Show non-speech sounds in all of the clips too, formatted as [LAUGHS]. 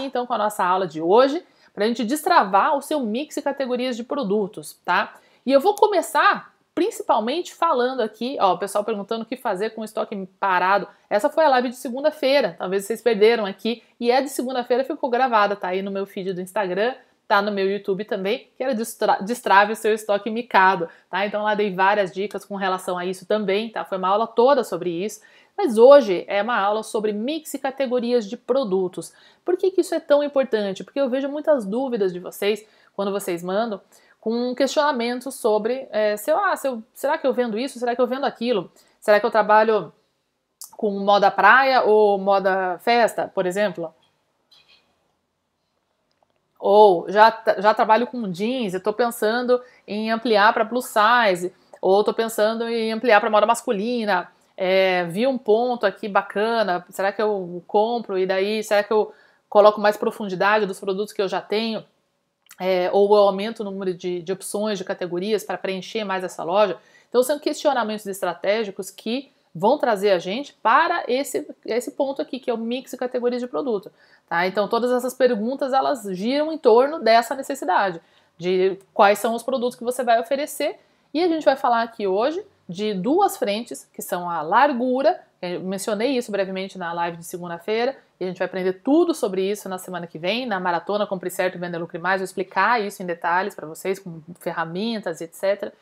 aqui então com a nossa aula de hoje para a gente destravar o seu mix e categorias de produtos, tá? E eu vou começar principalmente falando aqui, ó, o pessoal perguntando o que fazer com o estoque parado. Essa foi a live de segunda-feira, talvez vocês perderam aqui, e é de segunda-feira, ficou gravada, tá aí no meu feed do Instagram, tá no meu YouTube também, que era destra destrave o seu estoque micado, tá? Então lá dei várias dicas com relação a isso também, tá? Foi uma aula toda sobre isso. Mas hoje é uma aula sobre mix e categorias de produtos. Por que, que isso é tão importante? Porque eu vejo muitas dúvidas de vocês quando vocês mandam com um questionamento sobre, é, se eu, ah, será que eu vendo isso? Será que eu vendo aquilo? Será que eu trabalho com moda praia ou moda festa, por exemplo? Ou já, já trabalho com jeans, e estou pensando em ampliar para plus size, ou estou pensando em ampliar para moda masculina é, vi um ponto aqui bacana, será que eu compro e daí será que eu coloco mais profundidade dos produtos que eu já tenho? É, ou eu aumento o número de, de opções, de categorias para preencher mais essa loja? Então são questionamentos estratégicos que vão trazer a gente para esse, esse ponto aqui, que é o mix de categorias de produto. Tá? Então todas essas perguntas elas giram em torno dessa necessidade, de quais são os produtos que você vai oferecer. E a gente vai falar aqui hoje de duas frentes, que são a largura, eu mencionei isso brevemente na live de segunda-feira, e a gente vai aprender tudo sobre isso na semana que vem, na maratona Compre Certo Venda Lucre Mais, vou explicar isso em detalhes para vocês, com ferramentas, etc.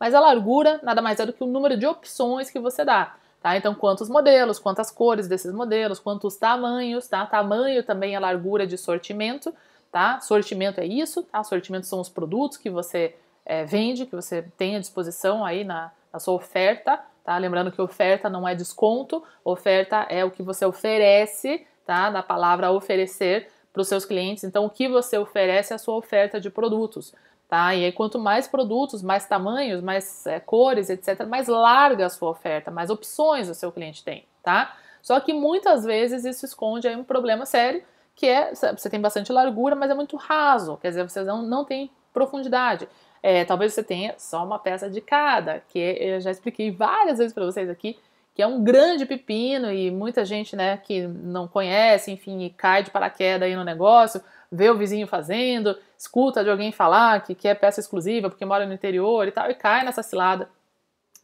Mas a largura nada mais é do que o número de opções que você dá. Tá? Então, quantos modelos, quantas cores desses modelos, quantos tamanhos, tá? Tamanho também é largura de sortimento, tá? Sortimento é isso, tá? Sortimento são os produtos que você é, vende, que você tem à disposição aí na, a sua oferta, tá? Lembrando que oferta não é desconto, oferta é o que você oferece, tá? Da palavra oferecer para os seus clientes. Então, o que você oferece é a sua oferta de produtos, tá? E aí, quanto mais produtos, mais tamanhos, mais é, cores, etc., mais larga a sua oferta, mais opções o seu cliente tem, tá? Só que muitas vezes isso esconde aí um problema sério, que é você tem bastante largura, mas é muito raso, quer dizer, você não, não tem profundidade. É, talvez você tenha só uma peça de cada, que eu já expliquei várias vezes para vocês aqui, que é um grande pepino e muita gente né, que não conhece, enfim, e cai de paraquedas aí no negócio, vê o vizinho fazendo, escuta de alguém falar que quer é peça exclusiva porque mora no interior e tal, e cai nessa cilada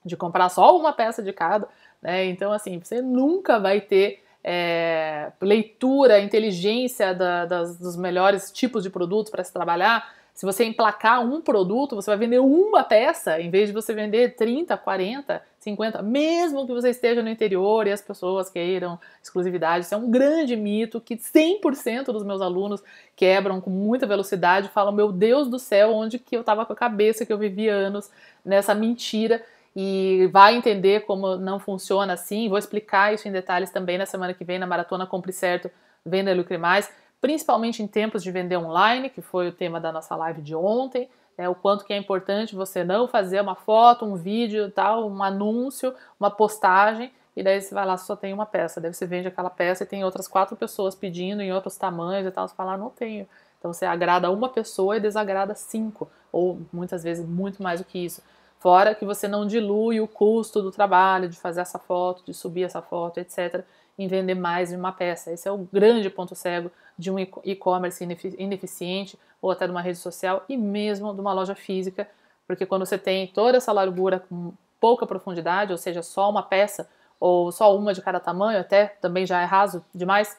de comprar só uma peça de cada. Né? Então, assim, você nunca vai ter é, leitura, inteligência da, das, dos melhores tipos de produtos para se trabalhar se você emplacar um produto, você vai vender uma peça, em vez de você vender 30, 40, 50, mesmo que você esteja no interior e as pessoas queiram exclusividade. Isso é um grande mito que 100% dos meus alunos quebram com muita velocidade, falam: "Meu Deus do céu, onde que eu estava com a cabeça que eu vivi anos nessa mentira?" e vai entender como não funciona assim. Vou explicar isso em detalhes também na semana que vem na maratona Compre Certo, Venda Lucre Mais principalmente em tempos de vender online, que foi o tema da nossa live de ontem, é o quanto que é importante você não fazer uma foto, um vídeo, tal, um anúncio, uma postagem, e daí você vai lá só tem uma peça, deve você vende aquela peça e tem outras quatro pessoas pedindo em outros tamanhos e tal, você fala, ah, não tenho. Então você agrada uma pessoa e desagrada cinco, ou muitas vezes muito mais do que isso. Fora que você não dilui o custo do trabalho de fazer essa foto, de subir essa foto, etc em vender mais de uma peça. Esse é o grande ponto cego de um e-commerce ineficiente ou até de uma rede social e mesmo de uma loja física, porque quando você tem toda essa largura com pouca profundidade, ou seja, só uma peça ou só uma de cada tamanho, até também já é raso demais,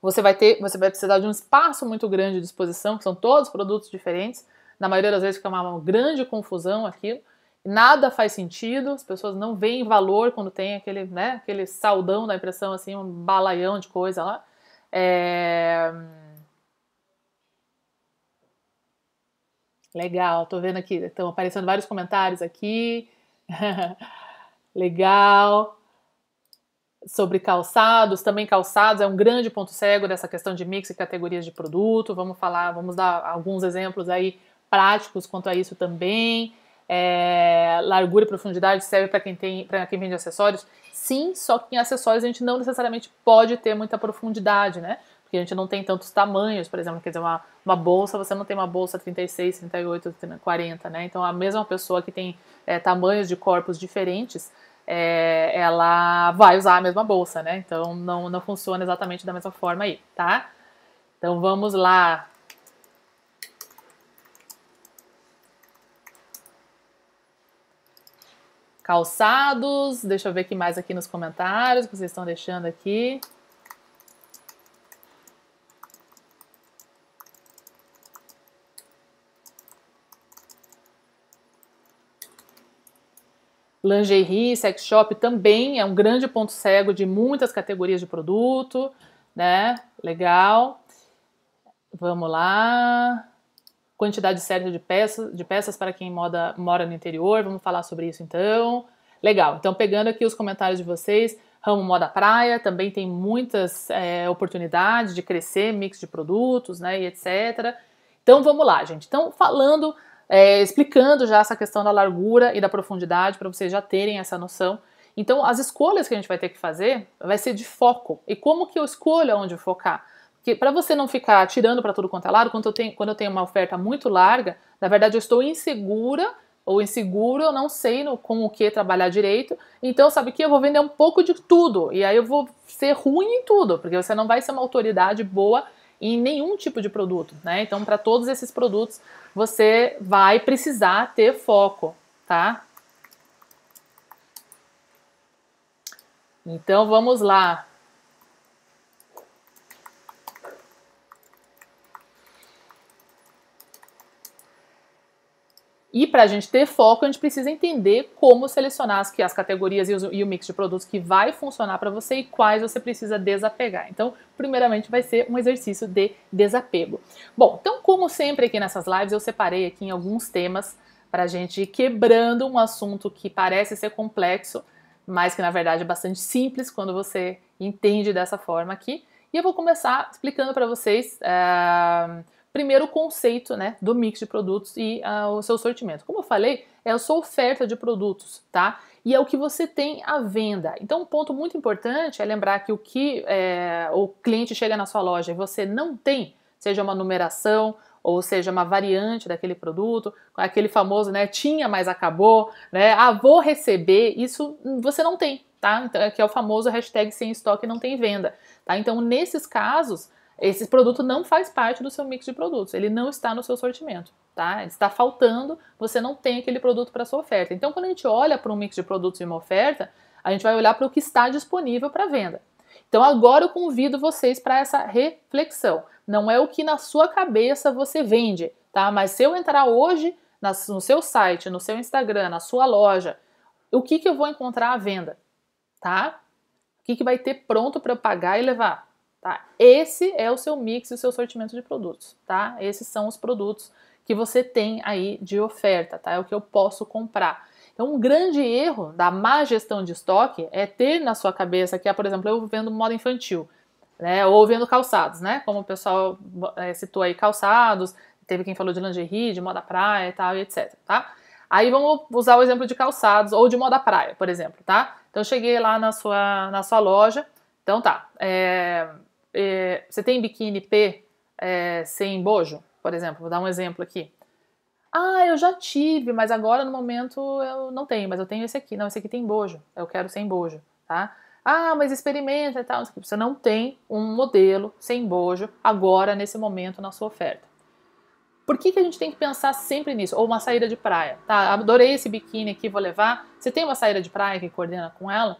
você vai ter, você vai precisar de um espaço muito grande de exposição, que são todos produtos diferentes. Na maioria das vezes fica uma grande confusão aquilo nada faz sentido, as pessoas não veem valor quando tem aquele, né, aquele saldão da impressão, assim, um balaião de coisa lá. É... Legal, tô vendo aqui, estão aparecendo vários comentários aqui. [LAUGHS] Legal. Sobre calçados, também calçados é um grande ponto cego dessa questão de mix e categorias de produto. Vamos falar, vamos dar alguns exemplos aí práticos quanto a isso também é, largura e profundidade serve para quem tem para quem vende acessórios? Sim, só que em acessórios a gente não necessariamente pode ter muita profundidade, né? Porque a gente não tem tantos tamanhos, por exemplo, quer dizer, uma, uma bolsa, você não tem uma bolsa 36, 38, 40, né? Então a mesma pessoa que tem é, tamanhos de corpos diferentes, é, ela vai usar a mesma bolsa, né? Então não, não funciona exatamente da mesma forma aí, tá? Então vamos lá. calçados. Deixa eu ver que mais aqui nos comentários que vocês estão deixando aqui. Lingerie, sex shop também é um grande ponto cego de muitas categorias de produto, né? Legal. Vamos lá quantidade certa de peças, de peças para quem moda, mora no interior. Vamos falar sobre isso então. Legal. Então, pegando aqui os comentários de vocês, ramo moda praia também tem muitas é, oportunidades de crescer, mix de produtos, né, e etc. Então, vamos lá, gente. Então, falando, é, explicando já essa questão da largura e da profundidade para vocês já terem essa noção. Então, as escolhas que a gente vai ter que fazer vai ser de foco. E como que eu escolho onde focar? que para você não ficar tirando para tudo quanto é lado, quando eu, tenho, quando eu tenho uma oferta muito larga, na verdade eu estou insegura ou inseguro, eu não sei no, com o que trabalhar direito. Então, sabe que eu vou vender um pouco de tudo e aí eu vou ser ruim em tudo, porque você não vai ser uma autoridade boa em nenhum tipo de produto, né? Então, para todos esses produtos, você vai precisar ter foco, tá? Então, vamos lá. E para a gente ter foco, a gente precisa entender como selecionar as, as categorias e, os, e o mix de produtos que vai funcionar para você e quais você precisa desapegar. Então, primeiramente, vai ser um exercício de desapego. Bom, então, como sempre aqui nessas lives, eu separei aqui em alguns temas para a gente ir quebrando um assunto que parece ser complexo, mas que na verdade é bastante simples quando você entende dessa forma aqui. E eu vou começar explicando para vocês. Uh primeiro conceito né, do mix de produtos e uh, o seu sortimento. Como eu falei, é a sua oferta de produtos, tá? E é o que você tem à venda. Então, um ponto muito importante é lembrar que o que é, o cliente chega na sua loja e você não tem, seja uma numeração, ou seja, uma variante daquele produto, aquele famoso, né, tinha, mas acabou, né, ah, vou receber, isso você não tem, tá? Então, que é o famoso hashtag sem estoque não tem venda, tá? Então, nesses casos, esse produto não faz parte do seu mix de produtos, ele não está no seu sortimento, tá? está faltando, você não tem aquele produto para sua oferta. Então, quando a gente olha para um mix de produtos e uma oferta, a gente vai olhar para o que está disponível para venda. Então, agora eu convido vocês para essa reflexão. Não é o que na sua cabeça você vende, tá? Mas se eu entrar hoje no seu site, no seu Instagram, na sua loja, o que, que eu vou encontrar à venda, tá? O que, que vai ter pronto para eu pagar e levar? Tá? Esse é o seu mix e o seu sortimento de produtos, tá? Esses são os produtos que você tem aí de oferta, tá? É o que eu posso comprar. Então, um grande erro da má gestão de estoque é ter na sua cabeça que, é, por exemplo, eu vendo moda infantil, né? Ou vendo calçados, né? Como o pessoal é, citou aí, calçados, teve quem falou de lingerie, de moda praia e tal, e etc, tá? Aí vamos usar o exemplo de calçados ou de moda praia, por exemplo, tá? Então, eu cheguei lá na sua, na sua loja, então tá, é, é, você tem biquíni P é, sem bojo, por exemplo, vou dar um exemplo aqui. Ah, eu já tive, mas agora no momento eu não tenho, mas eu tenho esse aqui. Não, esse aqui tem bojo, eu quero sem bojo, tá? Ah, mas experimenta e tal. Você não tem um modelo sem bojo agora, nesse momento, na sua oferta. Por que, que a gente tem que pensar sempre nisso? Ou uma saída de praia, tá? Adorei esse biquíni aqui, vou levar. Você tem uma saída de praia que coordena com ela?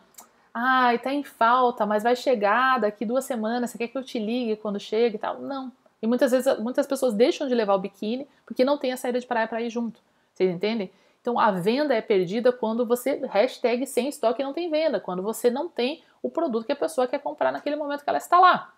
ai, tá em falta, mas vai chegar daqui duas semanas, você quer que eu te ligue quando chega e tal? Não. E muitas vezes muitas pessoas deixam de levar o biquíni porque não tem a saída de praia para ir junto. Vocês entendem? Então a venda é perdida quando você hashtag sem estoque não tem venda, quando você não tem o produto que a pessoa quer comprar naquele momento que ela está lá.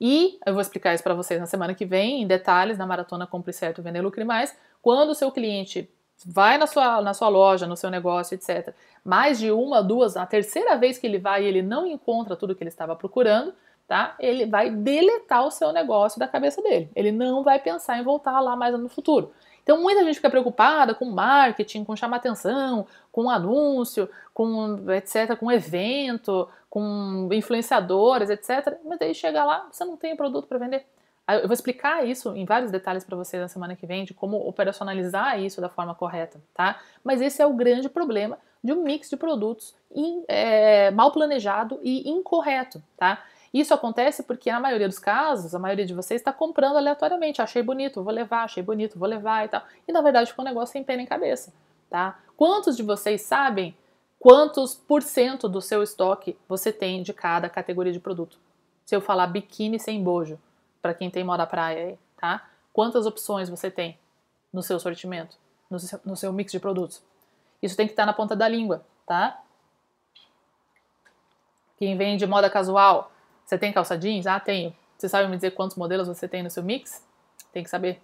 E eu vou explicar isso para vocês na semana que vem, em detalhes, na maratona Compre Certo, Vender Lucre Mais. Quando o seu cliente vai na sua, na sua loja, no seu negócio, etc. Mais de uma, duas, na terceira vez que ele vai e ele não encontra tudo que ele estava procurando, tá? Ele vai deletar o seu negócio da cabeça dele. Ele não vai pensar em voltar lá mais no futuro. Então muita gente fica preocupada com marketing, com chamar atenção, com anúncio, com etc, com evento, com influenciadores, etc. Mas aí chega lá, você não tem produto para vender. Ah, eu vou explicar isso em vários detalhes para vocês na semana que vem, de como operacionalizar isso da forma correta, tá? Mas esse é o grande problema de um mix de produtos in, é, mal planejado e incorreto, tá? Isso acontece porque, na maioria dos casos, a maioria de vocês está comprando aleatoriamente. Ah, achei bonito, vou levar, achei bonito, vou levar e tal. E na verdade ficou um negócio sem pena em cabeça, tá? Quantos de vocês sabem quantos por cento do seu estoque você tem de cada categoria de produto? Se eu falar biquíni sem bojo, para quem tem moda praia aí, tá? Quantas opções você tem no seu sortimento, no seu, no seu mix de produtos? Isso tem que estar na ponta da língua, tá? Quem vende moda casual, você tem calça jeans? Ah, tenho. Você sabe me dizer quantos modelos você tem no seu mix? Tem que saber,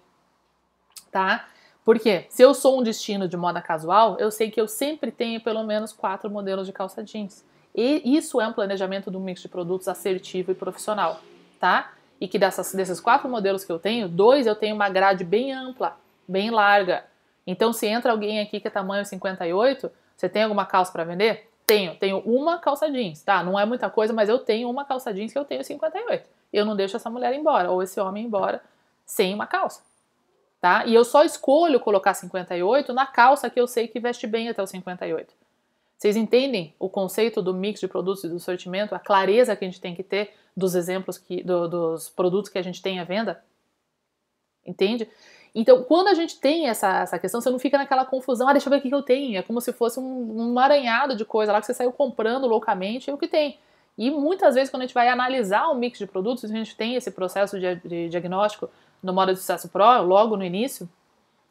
tá? Porque se eu sou um destino de moda casual, eu sei que eu sempre tenho pelo menos quatro modelos de calça jeans. E isso é um planejamento do mix de produtos assertivo e profissional, tá? e que dessas, desses quatro modelos que eu tenho, dois eu tenho uma grade bem ampla, bem larga. Então, se entra alguém aqui que é tamanho 58, você tem alguma calça para vender? Tenho, tenho uma calça jeans, tá? Não é muita coisa, mas eu tenho uma calça jeans que eu tenho 58. Eu não deixo essa mulher embora, ou esse homem embora, sem uma calça, tá? E eu só escolho colocar 58 na calça que eu sei que veste bem até o 58. Vocês entendem o conceito do mix de produtos e do sortimento, a clareza que a gente tem que ter dos exemplos que, do, dos produtos que a gente tem à venda? Entende? Então, quando a gente tem essa, essa questão, você não fica naquela confusão, ah, deixa eu ver o que eu tenho. É como se fosse um, um aranhado de coisa lá que você saiu comprando loucamente, é o que tem. E muitas vezes, quando a gente vai analisar o um mix de produtos, a gente tem esse processo de, de diagnóstico no modo de sucesso pro, logo no início,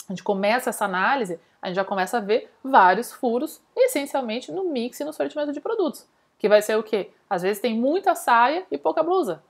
a gente começa essa análise, a gente já começa a ver vários furos, essencialmente no mix e no sortimento de produtos. Que vai ser o quê? Às vezes tem muita saia e pouca blusa.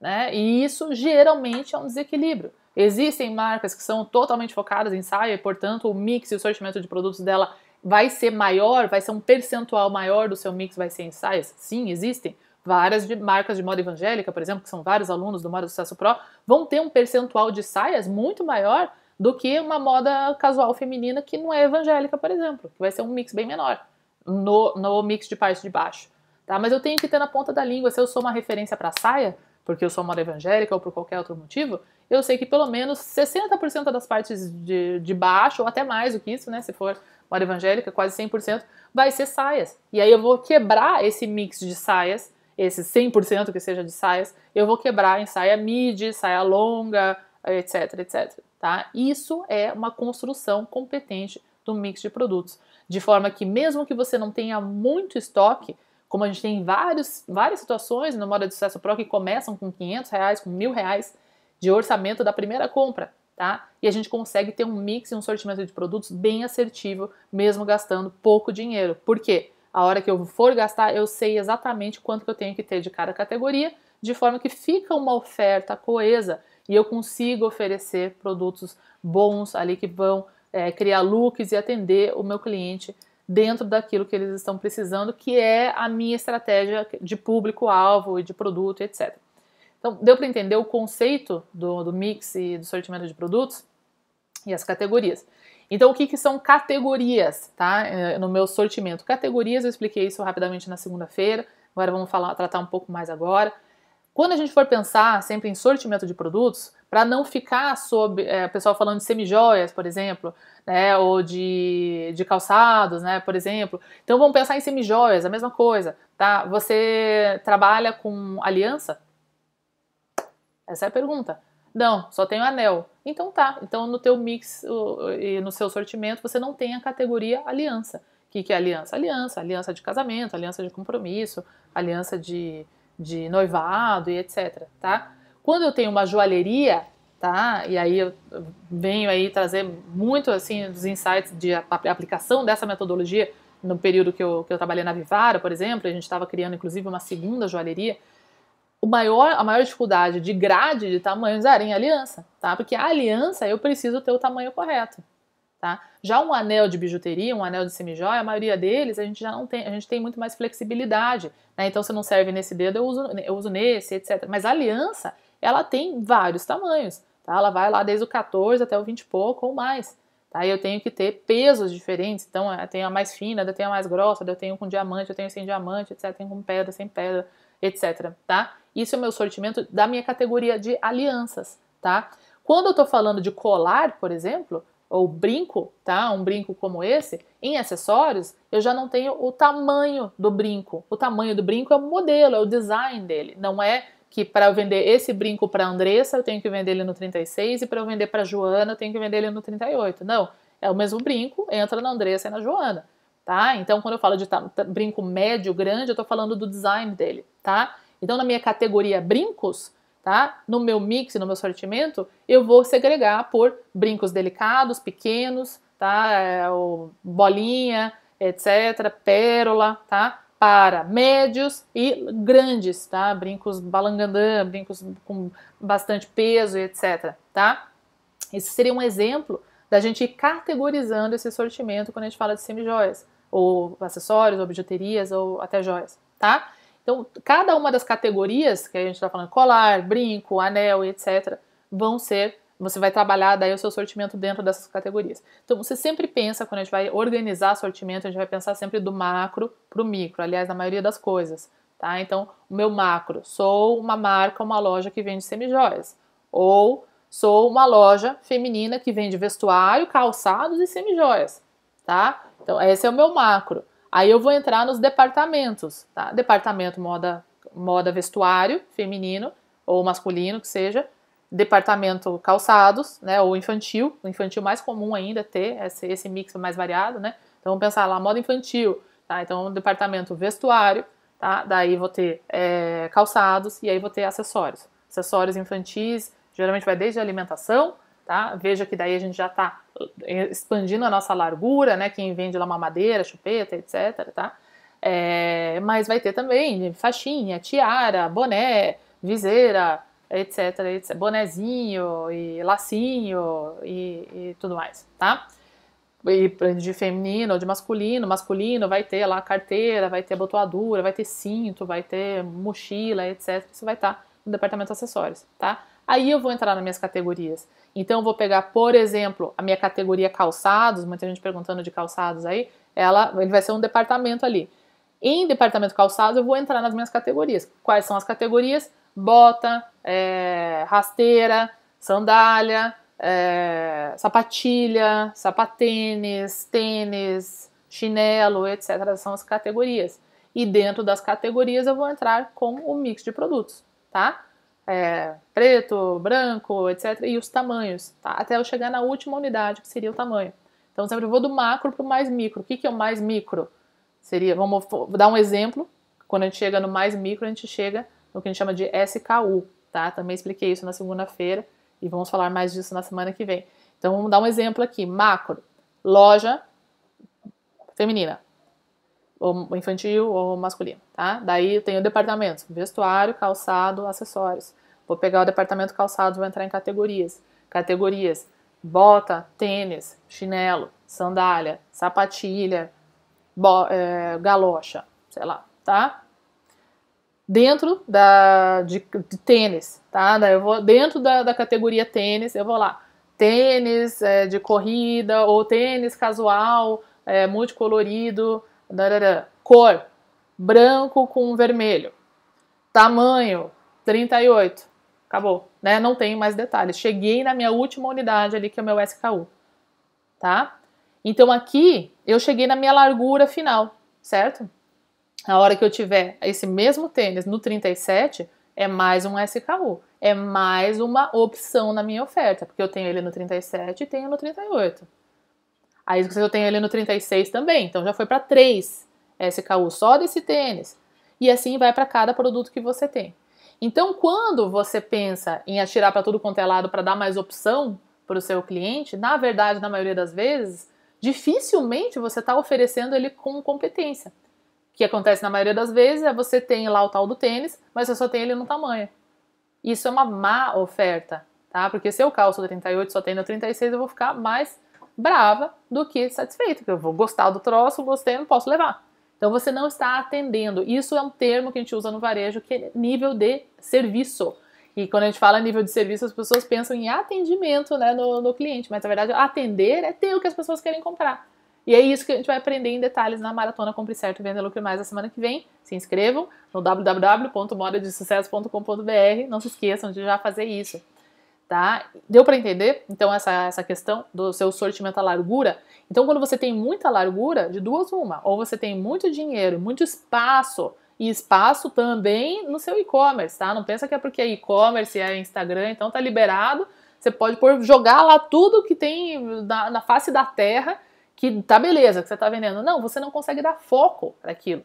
Né? E isso geralmente é um desequilíbrio. Existem marcas que são totalmente focadas em saia e, portanto, o mix e o sortimento de produtos dela vai ser maior, vai ser um percentual maior do seu mix vai ser em saias? Sim, existem. Várias de marcas de moda evangélica, por exemplo, que são vários alunos do Moda Sucesso Pro, vão ter um percentual de saias muito maior do que uma moda casual feminina que não é evangélica, por exemplo, que vai ser um mix bem menor no, no mix de parte de baixo. Tá? Mas eu tenho que ter na ponta da língua, se eu sou uma referência para saia, porque eu sou uma evangélica ou por qualquer outro motivo, eu sei que pelo menos 60% das partes de, de baixo, ou até mais do que isso, né, se for uma evangélica, quase 100%, vai ser saias. E aí eu vou quebrar esse mix de saias, esse 100% que seja de saias, eu vou quebrar em saia midi, saia longa, etc, etc. Tá? Isso é uma construção competente do mix de produtos, de forma que mesmo que você não tenha muito estoque, como a gente tem vários, várias situações no moda de sucesso pro que começam com 500 reais, com mil reais de orçamento da primeira compra, tá? E a gente consegue ter um mix e um sortimento de produtos bem assertivo, mesmo gastando pouco dinheiro. Por quê? A hora que eu for gastar, eu sei exatamente quanto que eu tenho que ter de cada categoria, de forma que fica uma oferta coesa e eu consigo oferecer produtos bons ali que vão é, criar looks e atender o meu cliente dentro daquilo que eles estão precisando, que é a minha estratégia de público-alvo e de produto, etc. Então, deu para entender o conceito do, do, mix e do sortimento de produtos e as categorias. Então, o que, que são categorias, tá? É, no meu sortimento, categorias, eu expliquei isso rapidamente na segunda-feira, agora vamos falar, tratar um pouco mais agora. Quando a gente for pensar sempre em sortimento de produtos, para não ficar sob é, o pessoal falando de semijoias, por exemplo, né, ou de, de calçados, né, por exemplo. Então vamos pensar em semijoias, a mesma coisa, tá? Você trabalha com aliança? Essa é a pergunta. Não, só tenho anel. Então tá. Então no teu mix e no seu sortimento você não tem a categoria aliança. O que, que é aliança? Aliança, aliança de casamento, aliança de compromisso, aliança de de noivado e etc, tá? Quando eu tenho uma joalheria, tá? E aí eu venho aí trazer muito, assim, dos insights de aplicação dessa metodologia no período que eu, que eu trabalhei na Vivara, por exemplo, a gente estava criando, inclusive, uma segunda joalheria, o maior, a maior dificuldade de grade de tamanhos era em aliança, tá? Porque a aliança eu preciso ter o tamanho correto, Tá? Já um anel de bijuteria, um anel de semijóia, a maioria deles a gente já não tem, a gente tem muito mais flexibilidade, né? Então se não serve nesse dedo, eu uso, eu uso nesse, etc. Mas a aliança, ela tem vários tamanhos, tá? Ela vai lá desde o 14 até o 20 e pouco ou mais, tá? E eu tenho que ter pesos diferentes, então eu é, tenho a mais fina, eu tenho a mais grossa, eu tenho com diamante, eu tenho sem diamante, etc. tenho com pedra, sem pedra, etc, tá? Isso é o meu sortimento da minha categoria de alianças, tá? Quando eu estou falando de colar, por exemplo, ou brinco, tá? Um brinco como esse, em acessórios, eu já não tenho o tamanho do brinco. O tamanho do brinco é o modelo, é o design dele. Não é que para eu vender esse brinco para Andressa, eu tenho que vender ele no 36 e para eu vender para Joana, eu tenho que vender ele no 38. Não, é o mesmo brinco, entra na Andressa e na Joana, tá? Então, quando eu falo de brinco médio, grande, eu estou falando do design dele, tá? Então, na minha categoria brincos, tá? No meu mix, no meu sortimento, eu vou segregar por brincos delicados, pequenos, tá? É, bolinha, etc, pérola, tá? Para médios e grandes, tá? Brincos balangandã, brincos com bastante peso, etc, tá? Esse seria um exemplo da gente ir categorizando esse sortimento quando a gente fala de semijoias, ou acessórios, ou bijuterias, ou até joias, tá? Então, cada uma das categorias que a gente está falando, colar, brinco, anel, etc., vão ser. Você vai trabalhar daí o seu sortimento dentro dessas categorias. Então, você sempre pensa, quando a gente vai organizar sortimento, a gente vai pensar sempre do macro para o micro, aliás, na maioria das coisas. Tá? Então, o meu macro, sou uma marca, uma loja que vende semijoias. Ou sou uma loja feminina que vende vestuário, calçados e semijoias. Tá? Então, esse é o meu macro. Aí eu vou entrar nos departamentos, tá? Departamento moda, moda vestuário feminino ou masculino, que seja. Departamento calçados, né? Ou infantil. O infantil mais comum ainda é ter esse, esse mix mais variado, né? Então vamos pensar lá, moda infantil, tá? Então departamento vestuário, tá? Daí vou ter é, calçados e aí vou ter acessórios. Acessórios infantis, geralmente vai desde alimentação tá? Veja que daí a gente já está eh, expandindo a nossa largura, né? Quem vende lá mamadeira, chupeta, etc, tá? É, mas vai ter também faixinha, tiara, boné, viseira, etc, etc, bonezinho e lacinho e, e tudo mais, tá? E de feminino ou de masculino, masculino vai ter lá carteira, vai ter abotoadura, vai ter cinto, vai ter mochila, etc. Isso vai estar tá no departamento de acessórios, tá? Aí eu vou entrar nas minhas categorias. Então, eu vou pegar, por exemplo, a minha categoria calçados, muita gente perguntando de calçados aí, ela, ele vai ser um departamento ali. Em departamento calçados, eu vou entrar nas minhas categorias. Quais são as categorias? Bota, é, rasteira, sandália, é, sapatilha, sapatênis, tênis, chinelo, etc. São as categorias. E dentro das categorias eu vou entrar com o mix de produtos, tá? é, preto, branco, etc. E os tamanhos, tá? até eu chegar na última unidade, que seria o tamanho. Então, sempre vou do macro para o mais micro. O que, que é o mais micro? Seria, vamos dar um exemplo. Quando a gente chega no mais micro, a gente chega no que a gente chama de SKU, tá? Também expliquei isso na segunda-feira e vamos falar mais disso na semana que vem. Então, vamos dar um exemplo aqui. Macro, loja feminina ou infantil ou masculino, tá? Daí eu tenho departamentos, vestuário, calçado, acessórios. Vou pegar o departamento calçado, vou entrar em categorias. Categorias: bota, tênis, chinelo, sandália, sapatilha, é, galocha, sei lá, tá? Dentro da de, de, tênis, tá? Daí eu vou dentro da, da categoria tênis, eu vou lá tênis é, de corrida ou tênis casual é, multicolorido Cor: branco com vermelho. Tamanho: 38. Acabou, né? Não tem mais detalhes. Cheguei na minha última unidade ali que é o meu SKU, tá? Então aqui eu cheguei na minha largura final, certo? A hora que eu tiver esse mesmo tênis no 37, é mais um SKU, é mais uma opção na minha oferta, porque eu tenho ele no 37 e tenho no 38. A isca eu tenho ele no 36 também, então já foi para 3 SKU só desse tênis. E assim vai para cada produto que você tem. Então, quando você pensa em atirar para tudo quanto é lado para dar mais opção para o seu cliente, na verdade, na maioria das vezes, dificilmente você está oferecendo ele com competência. O que acontece na maioria das vezes é você tem lá o tal do tênis, mas você só tem ele no tamanho. Isso é uma má oferta, tá? Porque se eu calço 38 só tem no 36, eu vou ficar mais brava do que satisfeito, porque eu vou gostar do troço, gostei, não posso levar. Então você não está atendendo. Isso é um termo que a gente usa no varejo que é nível de serviço. E quando a gente fala nível de serviço, as pessoas pensam em atendimento né, no, no cliente, mas na verdade atender é ter o que as pessoas querem comprar. E é isso que a gente vai aprender em detalhes na Maratona Compre Certo Venda Lucro Mais na semana que vem. Se inscrevam no www.modadesucesso.com.br. Não se esqueçam de já fazer isso tá? Deu para entender? Então, essa, essa questão do seu sortimento à largura. Então, quando você tem muita largura, de duas uma, ou você tem muito dinheiro, muito espaço, e espaço também no seu e-commerce, tá? Não pensa que é porque é e-commerce, é Instagram, então tá liberado. Você pode pôr, jogar lá tudo que tem na, na face da terra, que tá beleza, que você tá vendendo. Não, você não consegue dar foco para aquilo.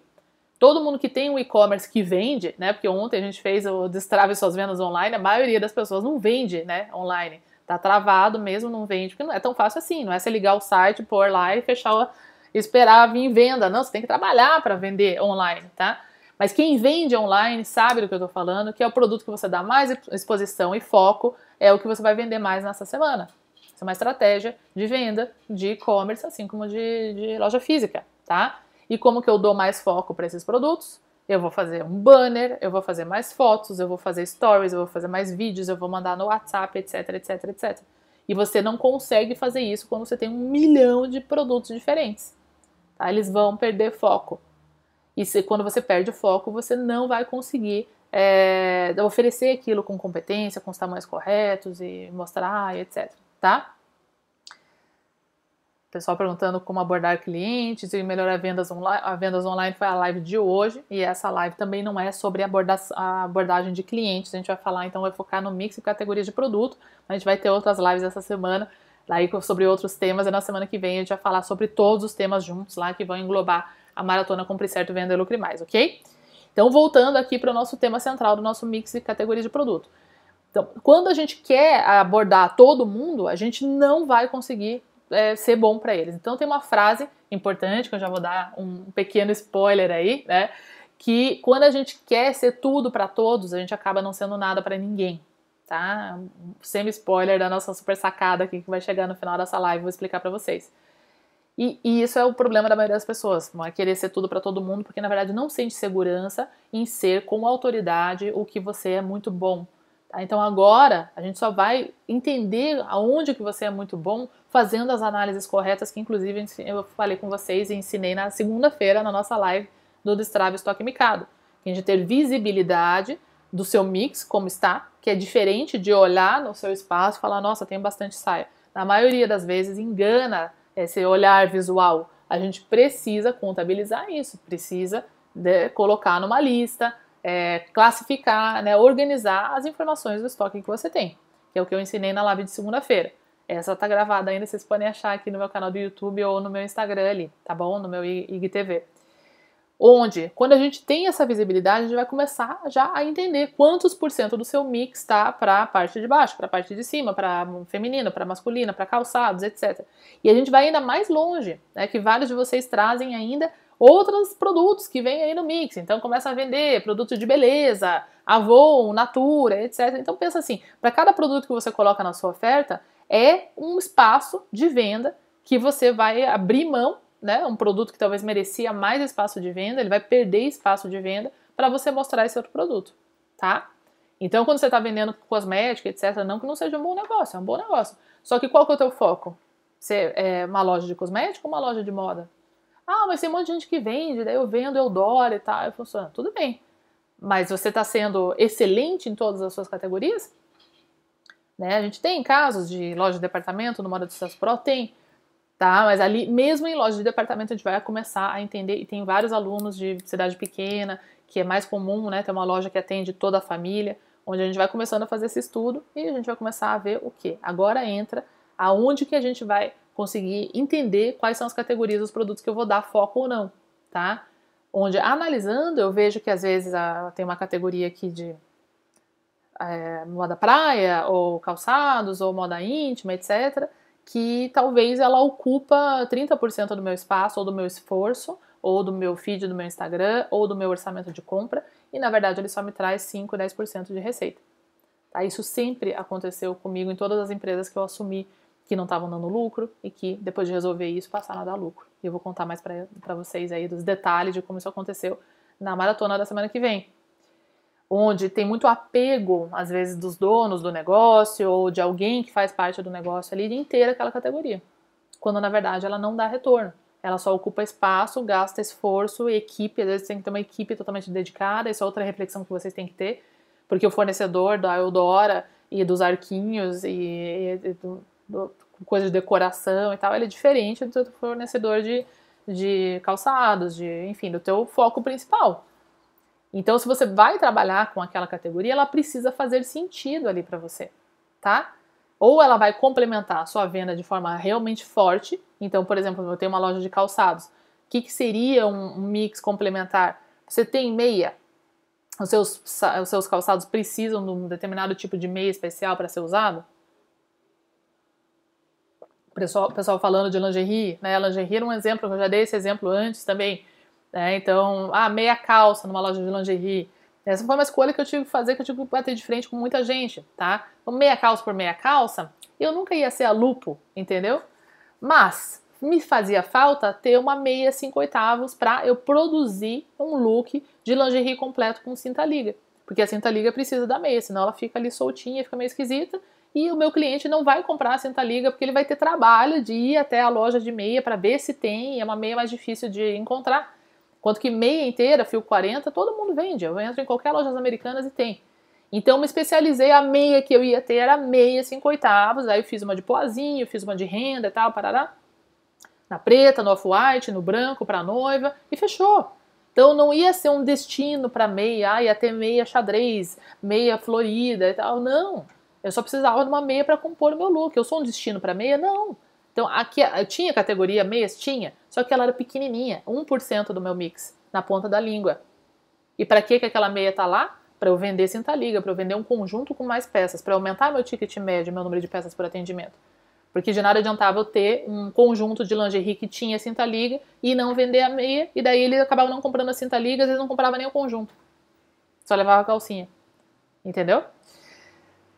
Todo mundo que tem um e-commerce que vende, né? Porque ontem a gente fez o destrave suas vendas online, a maioria das pessoas não vende, né, online. Tá travado mesmo, não vende, porque não é tão fácil assim, não é você ligar o site, pôr lá e fechar o, esperar vir venda. Não, você tem que trabalhar para vender online, tá? Mas quem vende online sabe do que eu estou falando, que é o produto que você dá mais exposição e foco, é o que você vai vender mais nessa semana. Isso é uma estratégia de venda de e-commerce, assim como de, de loja física, tá? E como que eu dou mais foco para esses produtos? Eu vou fazer um banner, eu vou fazer mais fotos, eu vou fazer stories, eu vou fazer mais vídeos, eu vou mandar no WhatsApp, etc, etc, etc. E você não consegue fazer isso quando você tem um milhão de produtos diferentes. Tá? Eles vão perder foco. E se, quando você perde o foco, você não vai conseguir é, oferecer aquilo com competência, com os tamanhos corretos e mostrar, etc. Tá? pessoal perguntando como abordar clientes e melhorar vendas, a vendas online foi a live de hoje e essa live também não é sobre aborda a abordagem de clientes. A gente vai falar então, vai focar no mix e categorias de produto. A gente vai ter outras lives essa semana daí sobre outros temas e na semana que vem a gente vai falar sobre todos os temas juntos lá que vão englobar a maratona Compre Certo, Venda e Lucre Mais, ok? Então voltando aqui para o nosso tema central do nosso mix e categorias de produto. Então, quando a gente quer abordar todo mundo, a gente não vai conseguir é, ser bom para eles. Então tem uma frase importante, que eu já vou dar um pequeno spoiler aí, né? Que quando a gente quer ser tudo para todos, a gente acaba não sendo nada para ninguém, tá? Um semi-spoiler da nossa super sacada aqui que vai chegar no final dessa live, vou explicar para vocês. E, e, isso é o problema da maioria das pessoas, não é querer ser tudo para todo mundo, porque na verdade não sente segurança em ser com autoridade o que você é muito bom. Ah, então agora a gente só vai entender aonde que você é muito bom fazendo as análises corretas que inclusive eu falei com vocês e ensinei na segunda-feira na nossa live do Destrave Estoque Micado. A gente ter visibilidade do seu mix, como está, que é diferente de olhar no seu espaço e falar, nossa, tem bastante saia. Na maioria das vezes engana esse olhar visual. A gente precisa contabilizar isso, precisa de, né, colocar numa lista, é, classificar, né, organizar as informações do estoque que você tem, que é o que eu ensinei na live de segunda-feira. Essa está gravada ainda, vocês podem achar aqui no meu canal do YouTube ou no meu Instagram ali, tá bom? No meu IGTV. Onde, quando a gente tem essa visibilidade, a gente vai começar já a entender quantos por cento do seu mix está para a parte de baixo, para a parte de cima, para feminina, para masculina, para calçados, etc. E a gente vai ainda mais longe, né, que vários de vocês trazem ainda outros produtos que vêm aí no mix. Então começa a vender produtos de beleza, Avon, Natura, etc. Então pensa assim, para cada produto que você coloca na sua oferta, é um espaço de venda que você vai abrir mão, né? Um produto que talvez merecia mais espaço de venda, ele vai perder espaço de venda para você mostrar esse outro produto, tá? Então, quando você está vendendo cosmética, etc., não que não seja um bom negócio, é um bom negócio. Só que qual que é o teu foco? Você é uma loja de cosmético ou uma loja de moda? Ah, mas tem um monte de gente que vende, daí eu vendo, eu dólar e tal. e funciona. Assim, ah, tudo bem. Mas você está sendo excelente em todas as suas categorias? Né? A gente tem casos de loja de departamento, no modo do Sucesso Pro tem, tá? Mas ali, mesmo em loja de departamento, a gente vai começar a entender, e tem vários alunos de cidade pequena, que é mais comum, né? Ter uma loja que atende toda a família, onde a gente vai começando a fazer esse estudo e a gente vai começar a ver o que. Agora entra aonde que a gente vai conseguir entender quais são as categorias dos produtos que eu vou dar foco ou não, tá? Onde analisando eu vejo que às vezes a, tem uma categoria aqui de é, moda praia, ou calçados, ou moda íntima, etc., que talvez ela ocupa 30% do meu espaço, ou do meu esforço, ou do meu feed do meu Instagram, ou do meu orçamento de compra, e na verdade ele só me traz 5, 10% de receita. Tá? Isso sempre aconteceu comigo em todas as empresas que eu assumi que não estavam dando lucro e que depois de resolver isso passaram a dar lucro. E eu vou contar mais para vocês aí dos detalhes de como isso aconteceu na maratona da semana que vem. Onde tem muito apego, às vezes, dos donos do negócio ou de alguém que faz parte do negócio ali de inteira aquela categoria. Quando na verdade ela não dá retorno. Ela só ocupa espaço, gasta esforço, equipe, às vezes tem que ter uma equipe totalmente dedicada, isso é outra reflexão que vocês têm que ter, porque o fornecedor da Eudora e dos arquinhos e, e, e com coisa de decoração e tal, ele é diferente do teu fornecedor de, de calçados, de, enfim, do teu foco principal. Então, se você vai trabalhar com aquela categoria, ela precisa fazer sentido ali para você, tá? Ou ela vai complementar a sua venda de forma realmente forte. Então, por exemplo, eu tenho uma loja de calçados. O que, que seria um, um mix complementar? Você tem meia? Os seus, os seus calçados precisam de um determinado tipo de meia especial para ser usado? pessoal, pessoal falando de lingerie, né? Lingerie era um exemplo, eu já dei esse exemplo antes também. Né? Então, ah, meia calça numa loja de lingerie. Essa foi uma escolha que eu tive que fazer, que eu tive que bater de frente com muita gente, tá? Então, meia calça por meia calça, eu nunca ia ser a lupo, entendeu? Mas me fazia falta ter uma meia cinco oitavos para eu produzir um look de lingerie completo com cinta liga. Porque a cinta liga precisa da meia, senão ela fica ali soltinha, fica meio esquisita e o meu cliente não vai comprar a cinta-liga porque ele vai ter trabalho de ir até a loja de meia para ver se tem, é uma meia mais difícil de encontrar. Quanto que meia inteira, fio 40, todo mundo vende. Eu entro em qualquer loja americanas e tem. Então me especializei, a meia que eu ia ter era meia 5 oitavos, aí eu fiz uma de poazinho, fiz uma de renda e tal, parará. Na preta, no off-white, no branco, para noiva, e fechou. Então não ia ser um destino para meia, ah, ia ter meia xadrez, meia florida e tal, não. Eu só precisava de uma meia para compor o meu look. Eu sou um destino para meia? Não. Então, aqui eh, eu tinha categoria meias? Tinha, só que ela era pequenininha, 1% do meu mix, na ponta da língua. E para que, que aquela meia está lá? Para eu vender liga, para eu vender um conjunto com mais peças, para aumentar meu ticket médio, meu número de peças por atendimento. Porque de nada adiantava eu ter um conjunto de lingerie que tinha cinta-liga e não vender a meia, e daí ele acabava não comprando a cinta-liga, às vezes não comprava nem o conjunto. Só levava a calcinha. Entendeu?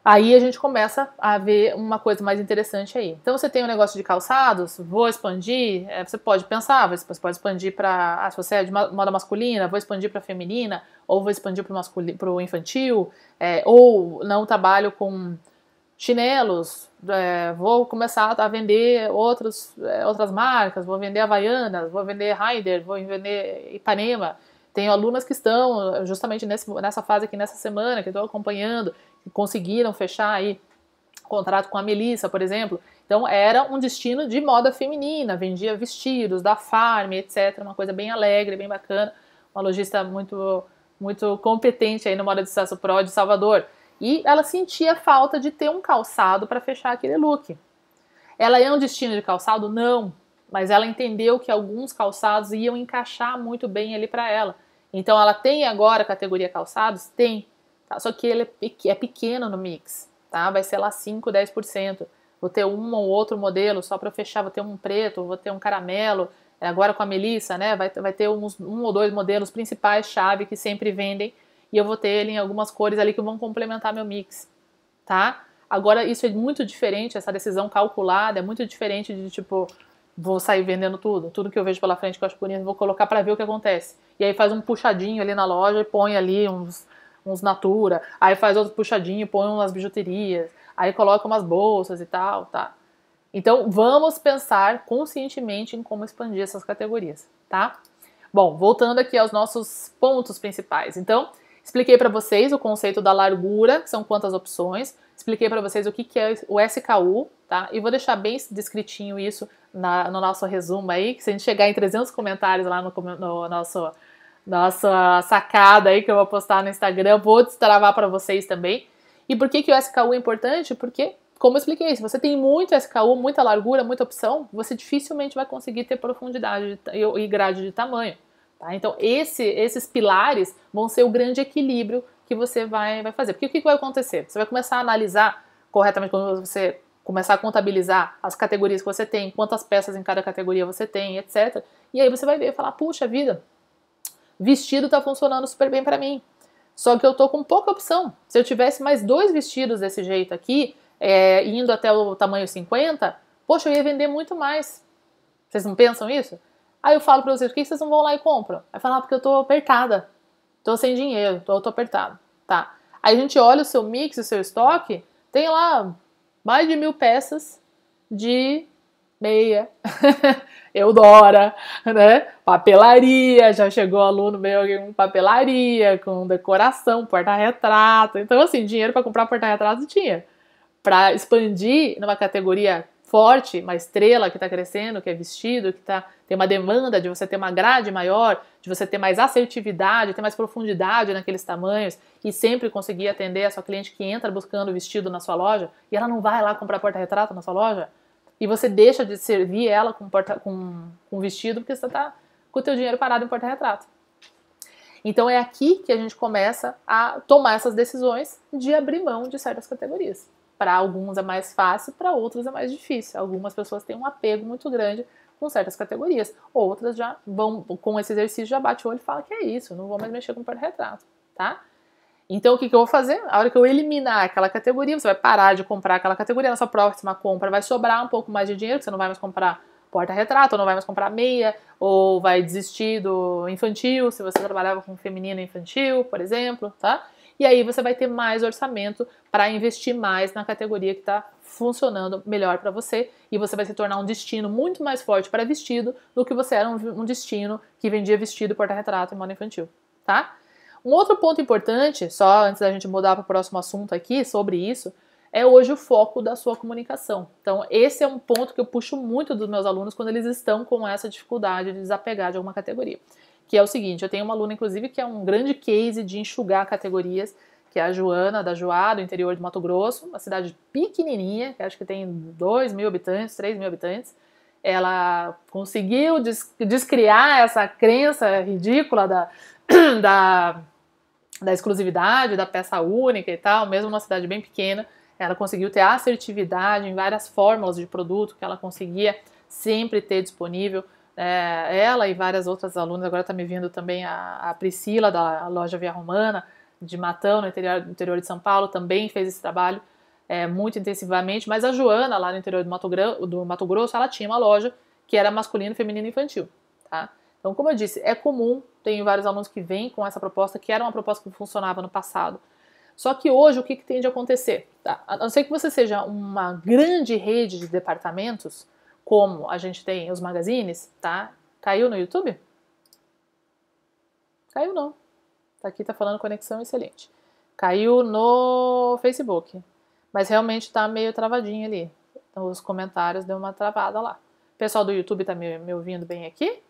Aí a gente começa a ver uma coisa mais interessante aí. Então você tem o um negócio de calçados, vou expandir, é, você pode pensar, você pode expandir para, ah, se você é de moda masculina, vou expandir para feminina, ou vou expandir para o infantil, é, ou não trabalho com chinelos, é, vou começar a vender outros, é, outras marcas, vou vender Havaianas, vou vender Raider, vou vender Ipanema. Tenho alunas que estão justamente nesse, nessa fase aqui, nessa semana, que estou acompanhando, conseguiram fechar aí contrato com a Melissa, por exemplo. Então era um destino de moda feminina, vendia vestidos da Farm, etc, uma coisa bem alegre, bem bacana, uma lojista muito muito competente aí no moda de sucesso pro de Salvador. E ela sentia falta de ter um calçado para fechar aquele look. Ela é um destino de calçado? Não, mas ela entendeu que alguns calçados iam encaixar muito bem ali para ela. Então ela tem agora categoria calçados? Tem, tá? Só que ele é, é pequeno no mix, tá? Vai ser lá 5, 10%. Vou ter um ou outro modelo só para fechar, vou ter um preto, vou ter um caramelo, é, agora com a Melissa, né? Vai, vai ter uns, um ou dois modelos principais chave que sempre vendem e eu vou ter ele em algumas cores ali que vão complementar meu mix, tá? Agora isso é muito diferente, essa decisão calculada é muito diferente de tipo vou sair vendendo tudo, tudo que eu vejo pela frente que eu acho bonito, vou colocar para ver o que acontece. E aí faz um puxadinho ali na loja e põe ali uns uns natura, aí faz outro puxadinho, põe umas bijuterias, aí coloca umas bolsas e tal, tá? Então vamos pensar conscientemente em como expandir essas categorias, tá? Bom, voltando aqui aos nossos pontos principais. Então, expliquei para vocês o conceito da largura, que são quantas opções, expliquei para vocês o que, que é o SKU, tá? E vou deixar bem descritinho isso na, no nosso resumo aí, que se a gente chegar em 300 comentários lá no, no nosso nossa sacada aí que eu vou postar no Instagram, vou destravar para vocês também. E por que, que o SKU é importante? Porque, como eu expliquei, se você tem muito SKU, muita largura, muita opção, você dificilmente vai conseguir ter profundidade e grade de tamanho. Tá? Então, esse, esses pilares vão ser o grande equilíbrio que você vai, vai fazer. Porque o que, que vai acontecer? Você vai começar a analisar corretamente quando você começar a contabilizar as categorias que você tem, quantas peças em cada categoria você tem, etc. E aí você vai ver e falar, puxa vida, Vestido está funcionando super bem para mim. Só que eu tô com pouca opção. Se eu tivesse mais dois vestidos desse jeito aqui, é, indo até o tamanho 50, poxa, eu ia vender muito mais. Vocês não pensam isso? Aí eu falo para vocês, por que vocês não vão lá e compram? Aí falar, ah, porque eu tô apertada. Tô sem dinheiro, tô, tô apertado. Tá. Aí a gente olha o seu mix, o seu estoque, tem lá mais de mil peças de meia, [LAUGHS] Eudora, né? Papelaria, já chegou aluno meu com papelaria, com decoração, porta-retrato. Então, assim, dinheiro para comprar porta-retrato tinha. Para expandir numa categoria forte, uma estrela que está crescendo, que é vestido, que tá, tem uma demanda de você ter uma grade maior, de você ter mais assertividade, ter mais profundidade naqueles tamanhos e sempre conseguir atender a sua cliente que entra buscando vestido na sua loja e ela não vai lá comprar porta-retrato na sua loja e você deixa de servir ela com, porta, com, com vestido porque você está com o teu dinheiro parado em porta-retrato. Então é aqui que a gente começa a tomar essas decisões de abrir mão de certas categorias. Para alguns é mais fácil, para outros é mais difícil. Algumas pessoas têm um apego muito grande com certas categorias, outras já vão com esse exercício já bate o olho e fala que é isso, não vou mais mexer com porta-retrato, tá? Então, o que, que eu vou fazer? A hora que eu eliminar aquela categoria, você vai parar de comprar aquela categoria. Na sua próxima compra vai sobrar um pouco mais de dinheiro, que você não vai mais comprar porta-retrato, ou não vai mais comprar meia, ou vai desistir do infantil, se você trabalhava com feminino infantil, por exemplo, tá? E aí você vai ter mais orçamento para investir mais na categoria que está funcionando melhor para você e você vai se tornar um destino muito mais forte para vestido do que você era um, um destino que vendia vestido, porta-retrato e moda infantil, tá? Um outro ponto importante, só antes da gente mudar para o próximo assunto aqui sobre isso, é hoje o foco da sua comunicação. Então, esse é um ponto que eu puxo muito dos meus alunos quando eles estão com essa dificuldade de desapegar de alguma categoria. Que é o seguinte: eu tenho uma aluna, inclusive, que é um grande case de enxugar categorias, que é a Joana, da Joá, do interior do Mato Grosso, uma cidade pequenininha, que acho que tem 2 mil habitantes, 3 mil habitantes. Ela conseguiu descriar essa crença ridícula da, [CLEARS THROAT] da da exclusividade da peça única e tal, mesmo numa cidade bem pequena, ela conseguiu ter assertividade em várias fórmulas de produto que ela conseguia sempre ter disponível. É, ela e várias outras alunas, agora está me vindo também a, a Priscila, da loja Via Romana, de Matão, no interior, interior de São Paulo, também fez esse trabalho é, muito intensivamente, mas a Joana, lá no interior do Mato, Grosso, do Mato Grosso, ela tinha uma loja que era masculino, feminino e infantil, tá? Então, como eu disse, é comum, tem vários alunos que vêm com essa proposta, que era uma proposta que funcionava no passado. Só que hoje o que, que tem de acontecer? Tá, a não ser que você seja uma grande rede de departamentos, como a gente tem os magazines, tá? Caiu no YouTube? Caiu não. Tá aqui tá falando conexão excelente. Caiu no Facebook. Mas realmente tá meio travadinho ali. Então, os comentários deu uma travada lá. O pessoal do YouTube tá me, me ouvindo bem aqui?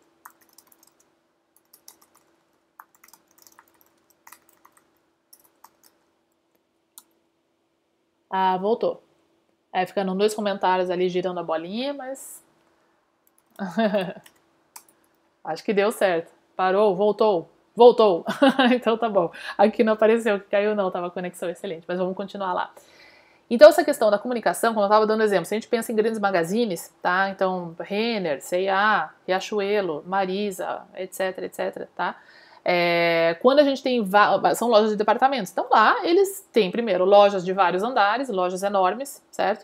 Ah, voltou. é ficando dois comentários ali girando a bolinha, mas. [LAUGHS] Acho que deu certo. Parou, voltou, voltou. [LAUGHS] então tá bom. Aqui não apareceu que caiu, não, tava conexão excelente, mas vamos continuar lá. Então, essa questão da comunicação, como eu estava dando exemplo, se a gente pensa em grandes magazines, tá? Então, Renner, C&A, Riachuelo, Marisa, etc, etc, tá? É, quando a gente tem são lojas de departamentos, então lá eles têm primeiro lojas de vários andares, lojas enormes, certo?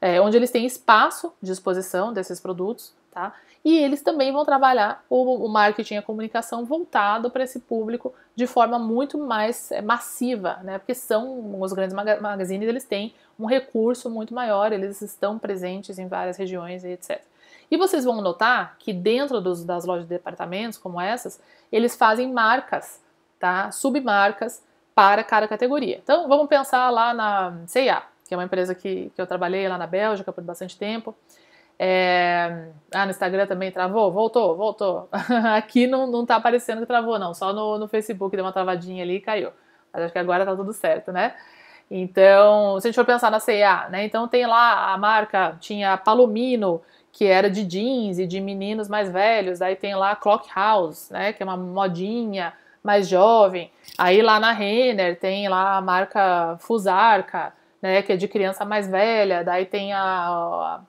É, onde eles têm espaço de exposição desses produtos, tá? E eles também vão trabalhar o, o marketing e a comunicação voltado para esse público de forma muito mais é, massiva, né? Porque são os grandes mag magazines, eles têm um recurso muito maior, eles estão presentes em várias regiões e etc. E vocês vão notar que dentro dos, das lojas de departamentos como essas, eles fazem marcas, tá? Submarcas para cada categoria. Então, vamos pensar lá na C&A, que é uma empresa que, que eu trabalhei lá na Bélgica por bastante tempo. É... Ah, no Instagram também travou? Voltou, voltou. [LAUGHS] Aqui não, não tá aparecendo que travou, não. Só no, no Facebook deu uma travadinha ali e caiu. Mas acho que agora tá tudo certo, né? Então, se a gente for pensar na C&A, né? Então tem lá a marca, tinha Palomino, que era de jeans e de meninos mais velhos. Aí tem lá a Clock House, né, que é uma modinha mais jovem. Aí lá na Renner tem lá a marca Fusarca, né, que é de criança mais velha. Daí tem a, a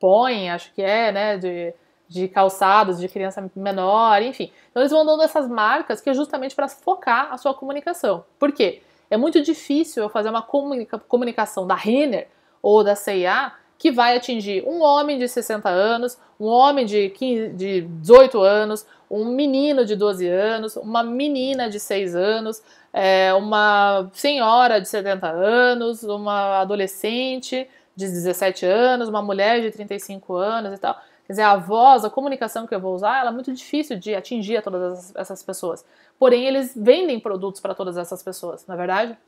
Põe, acho que é, né, de, de calçados de criança menor, enfim. Então eles vão dando essas marcas que é justamente para focar a sua comunicação. Por quê? É muito difícil eu fazer uma comunica comunicação da Renner ou da CIA que vai atingir um homem de 60 anos, um homem de, 15, de 18 anos, um menino de 12 anos, uma menina de 6 anos, é, uma senhora de 70 anos, uma adolescente de 17 anos, uma mulher de 35 anos e tal. Quer dizer, a voz, a comunicação que eu vou usar, ela é muito difícil de atingir a todas essas pessoas. Porém, eles vendem produtos para todas essas pessoas, na é verdade?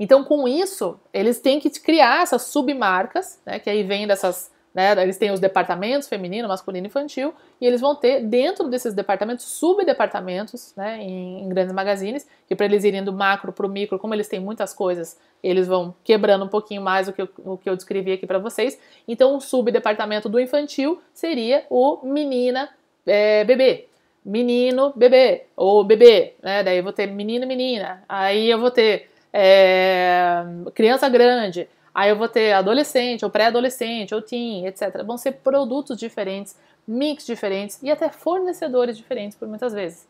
Então, com isso, eles têm que criar essas submarcas, né, que aí vem dessas. Né, eles têm os departamentos feminino, masculino e infantil, e eles vão ter dentro desses departamentos subdepartamentos né, em, em grandes magazines, que para eles irem do macro para o micro, como eles têm muitas coisas, eles vão quebrando um pouquinho mais o que eu, o que eu descrevi aqui para vocês. Então, o subdepartamento do infantil seria o menina é, bebê, menino, bebê, ou bebê, né? Daí eu vou ter menino, menina. Aí eu vou ter é, criança grande, aí eu vou ter adolescente, ou pré-adolescente, ou teen, etc. Vão ser produtos diferentes, mix diferentes e até fornecedores diferentes por muitas vezes.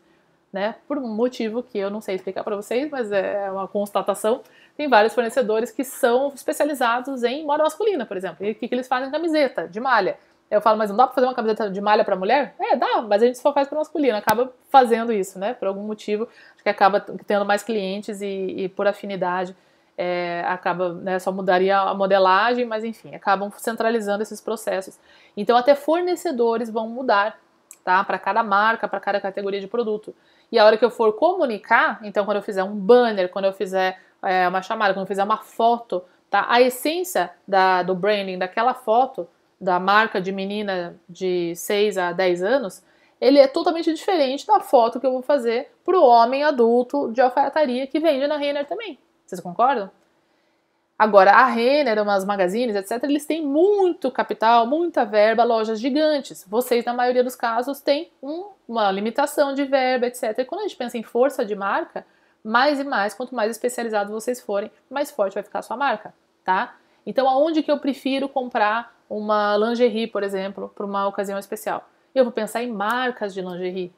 Né? Por um motivo que eu não sei explicar para vocês, mas é uma constatação. Tem vários fornecedores que são especializados em moda masculina, por exemplo. E o que, que eles fazem? Camiseta de malha. Eu falo, mas não dá pra fazer uma camiseta de malha para mulher? É, dá, mas a gente só faz para masculino. Acaba fazendo isso, né? Por algum motivo, acho que acaba tendo mais clientes e, e por afinidade. É, acaba, né, só mudaria a modelagem, mas enfim, acabam centralizando esses processos. Então, até fornecedores vão mudar, tá? Para cada marca, para cada categoria de produto. E a hora que eu for comunicar, então, quando eu fizer um banner, quando eu fizer é, uma chamada, quando eu fizer uma foto, tá? A essência da, do branding daquela foto da marca de menina de 6 a 10 anos, ele é totalmente diferente da foto que eu vou fazer para o homem adulto de alfaiataria que vende na Renner também. Vocês concordam? Agora, a Renner, umas magazines, etc., eles têm muito capital, muita verba, lojas gigantes. Vocês, na maioria dos casos, têm um, uma limitação de verba, etc. E quando a gente pensa em força de marca, mais e mais, quanto mais especializados vocês forem, mais forte vai ficar a sua marca, tá? Então, aonde que eu prefiro comprar uma lingerie, por exemplo, para uma ocasião especial. Eu vou pensar em marcas de lingerie,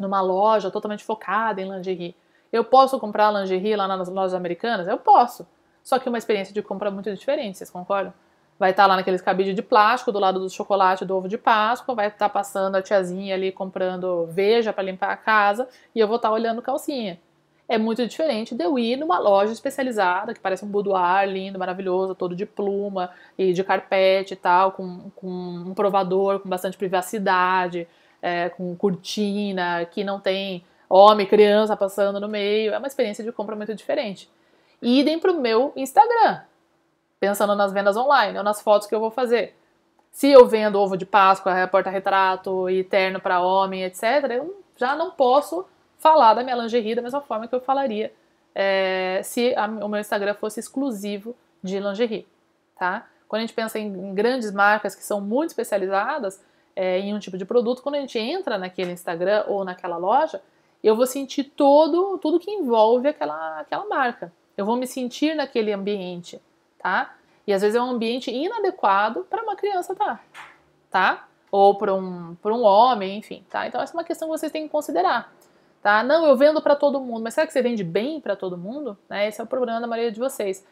numa loja totalmente focada em lingerie. Eu posso comprar lingerie lá nas lojas americanas? Eu posso. Só que uma experiência de compra muito diferente, vocês concordam? Vai estar tá lá naqueles cabides de plástico do lado do chocolate do ovo de Páscoa, vai estar tá passando a tiazinha ali comprando veja para limpar a casa e eu vou estar tá olhando calcinha é muito diferente de eu ir numa loja especializada, que parece um boudoir lindo, maravilhoso, todo de pluma e de carpete e tal, com, com um provador, com bastante privacidade, é, com cortina, que não tem homem, criança passando no meio. É uma experiência de compra muito diferente. E idem o meu Instagram, pensando nas vendas online, ou nas fotos que eu vou fazer. Se eu vendo ovo de Páscoa, porta-retrato e terno para homem, etc., eu já não posso falar da minha lingerie da mesma forma que eu falaria é, se a, o meu Instagram fosse exclusivo de lingerie, tá? Quando a gente pensa em, em grandes marcas que são muito especializadas é, em um tipo de produto, quando a gente entra naquele Instagram ou naquela loja, eu vou sentir todo tudo que envolve aquela, aquela marca. Eu vou me sentir naquele ambiente, tá? E às vezes é um ambiente inadequado para uma criança tá, tá? Ou para um, um homem, enfim, tá? Então essa é uma questão que vocês têm que considerar. Tá? Não, eu vendo para todo mundo, mas será que você vende bem para todo mundo? Né? Esse é o problema da maioria de vocês.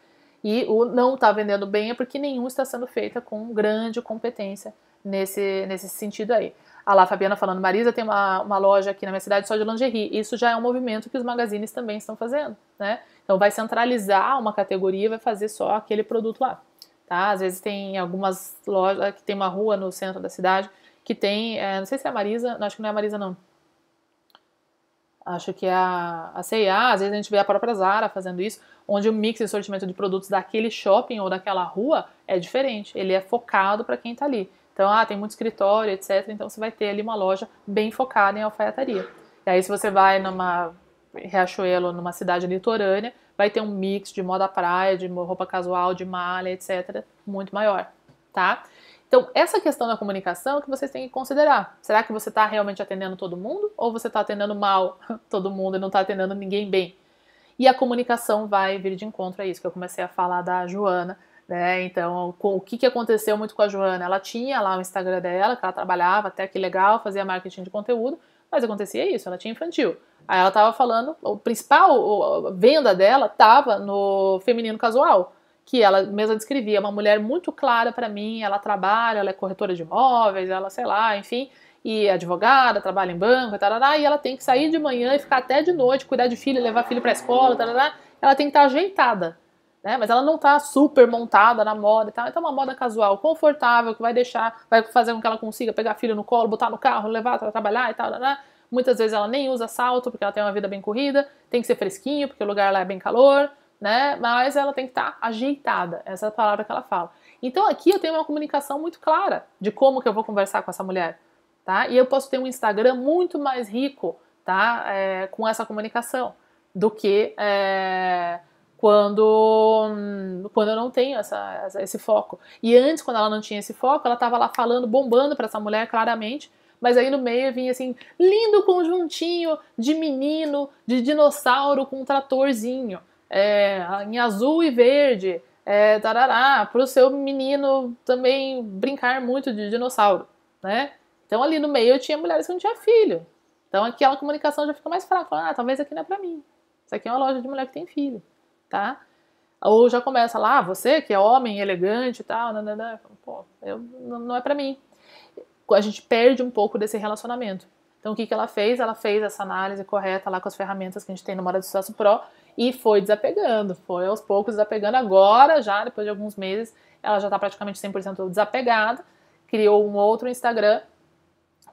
E o não está vendendo bem é porque nenhum está sendo feito com grande competência nesse, nesse sentido aí. Ah lá, Fabiana falando, Marisa tem uma, uma loja aqui na minha cidade só de lingerie. Isso já é um movimento que os magazines também estão fazendo, né? Então vai centralizar uma categoria, vai fazer só aquele produto lá, tá? Às vezes tem algumas lojas, que tem uma rua no centro da cidade que tem, é, não sei se é a Marisa, não, acho que não é a Marisa não, Acho que a, a CIA, às vezes a gente vê a própria Zara fazendo isso, onde o mix e sortimento de produtos daquele shopping ou daquela rua é diferente. Ele é focado para quem está ali. Então, ah, tem muito escritório, etc. Então, você vai ter ali uma loja bem focada em alfaiataria. E aí, se você vai numa Riachuelo, numa cidade litorânea, vai ter um mix de moda praia, de roupa casual, de malha, etc. Muito maior, tá? Então, essa questão da comunicação é que vocês têm que considerar. Será que você está realmente atendendo todo mundo ou você está atendendo mal [LAUGHS] todo mundo e não está atendendo ninguém bem? E a comunicação vai vir de encontro a isso que eu comecei a falar da Joana, né? Então, o que, que aconteceu muito com a Joana? Ela tinha lá o Instagram dela, que ela trabalhava, até que legal, fazia marketing de conteúdo, mas acontecia isso, ela tinha infantil. Aí ela estava falando, o principal a venda dela estava no feminino casual que ela mesma descrevia, uma mulher muito clara para mim, ela trabalha, ela é corretora de imóveis, ela, sei lá, enfim, e é advogada, trabalha em banco, tarará, e ela tem que sair de manhã e ficar até de noite, cuidar de filho, levar filho para a escola, tarará, ela tem que estar tá ajeitada, né? Mas ela não está super montada na moda e tal, então é uma moda casual, confortável, que vai deixar, vai fazer com que ela consiga pegar filho no colo, botar no carro, levar para trabalhar e tal, tarará. Muitas vezes ela nem usa salto porque ela tem uma vida bem corrida, tem que ser fresquinho porque o lugar lá é bem calor, né? Mas ela tem que estar tá ajeitada, essa é a palavra que ela fala. Então aqui eu tenho uma comunicação muito clara de como que eu vou conversar com essa mulher, tá? E eu posso ter um Instagram muito mais rico, tá? É, com essa comunicação do que é, quando hum, quando eu não tenho essa, essa, esse foco. E antes, quando ela não tinha esse foco, ela estava lá falando, bombando para essa mulher claramente, mas aí no meio vinha assim, lindo conjuntinho de menino, de dinossauro com um tratorzinho é, em azul e verde, é, tarará, para o seu menino também brincar muito de dinossauro, né? Então ali no meio eu tinha mulheres que não tinham filho. Então aquela comunicação já fica mais fraca. Fala, ah, talvez aqui não é para mim. Isso aqui é uma loja de mulher que tem filho, tá? Ou já começa lá, ah, você que é homem, elegante e tal, Pô, eu, não é para mim. A gente perde um pouco desse relacionamento. Então o que, que ela fez? Ela fez essa análise correta lá com as ferramentas que a gente tem no Moda do Sucesso Pro e foi desapegando, foi aos poucos desapegando. Agora, já depois de alguns meses, ela já está praticamente 100% desapegada, criou um outro Instagram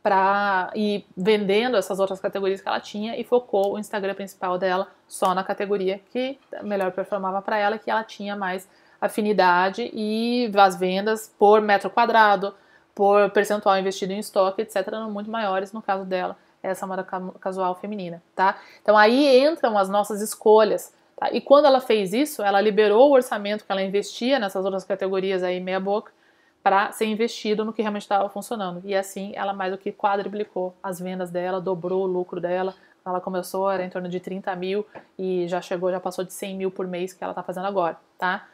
para ir vendendo essas outras categorias que ela tinha e focou o Instagram principal dela só na categoria que melhor performava para ela, que ela tinha mais afinidade e as vendas por metro quadrado, por percentual investido em estoque, etc., eram muito maiores no caso dela essa moda casual feminina, tá? Então aí entram as nossas escolhas, tá? E quando ela fez isso, ela liberou o orçamento que ela investia nessas outras categorias aí meia boca para ser investido no que realmente estava funcionando. E assim ela mais do que quadruplicou as vendas dela, dobrou o lucro dela. Ela começou, era em torno de 30 mil e já chegou, já passou de 100 mil por mês que ela está fazendo agora, tá?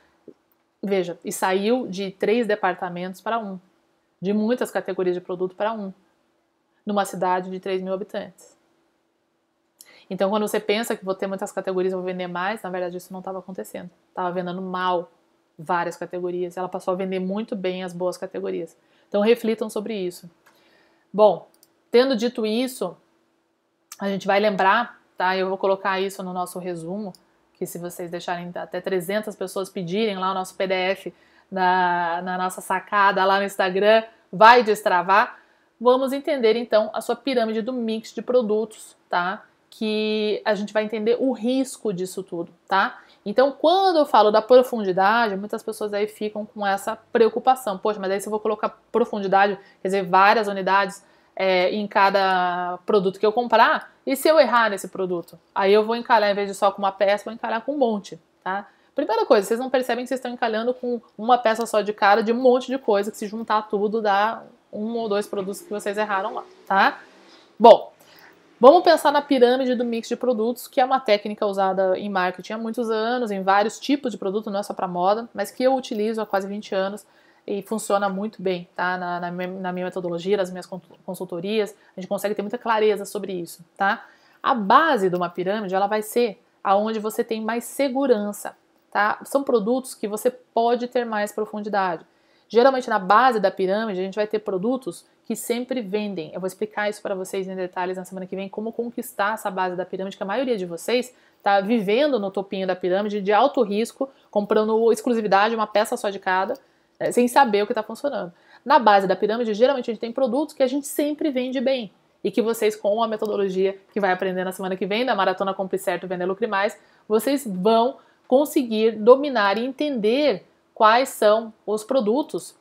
Veja, e saiu de três departamentos para um, de muitas categorias de produto para um, numa cidade de 3 mil habitantes. Então, quando você pensa que vou ter muitas categorias, vou vender mais, na verdade isso não estava acontecendo. Estava vendendo mal várias categorias. Ela passou a vender muito bem as boas categorias. Então, reflitam sobre isso. Bom, tendo dito isso, a gente vai lembrar, tá? Eu vou colocar isso no nosso resumo, que se vocês deixarem até 300 pessoas pedirem lá o nosso PDF na, na nossa sacada lá no Instagram, vai destravar. Vamos entender então a sua pirâmide do mix de produtos, tá? Que a gente vai entender o risco disso tudo, tá? Então, quando eu falo da profundidade, muitas pessoas aí ficam com essa preocupação. Poxa, mas aí se eu vou colocar profundidade, quer dizer, várias unidades é, em cada produto que eu comprar, e se eu errar nesse produto? Aí eu vou encalhar, em vez de só com uma peça, vou encalhar com um monte, tá? Primeira coisa, vocês não percebem que vocês estão encalhando com uma peça só de cara de um monte de coisa que se juntar tudo dá um ou dois produtos que vocês erraram lá, tá? Bom, vamos pensar na pirâmide do mix de produtos, que é uma técnica usada em marketing há muitos anos, em vários tipos de produto, não é só para moda, mas que eu utilizo há quase 20 anos e funciona muito bem, tá? Na, na, na minha metodologia, nas minhas consultorias, a gente consegue ter muita clareza sobre isso, tá? A base de uma pirâmide, ela vai ser aonde você tem mais segurança, tá? São produtos que você pode ter mais profundidade. Geralmente na base da pirâmide a gente vai ter produtos que sempre vendem. Eu vou explicar isso para vocês em detalhes na semana que vem como conquistar essa base da pirâmide que a maioria de vocês está vivendo no topinho da pirâmide de alto risco, comprando exclusividade uma peça só de cada, né, sem saber o que está funcionando. Na base da pirâmide geralmente a gente tem produtos que a gente sempre vende bem e que vocês, com a metodologia que vai aprender na semana que vem, da Maratona Compre Certo Vender Lucre Mais, vocês vão conseguir dominar e entender quais são os produtos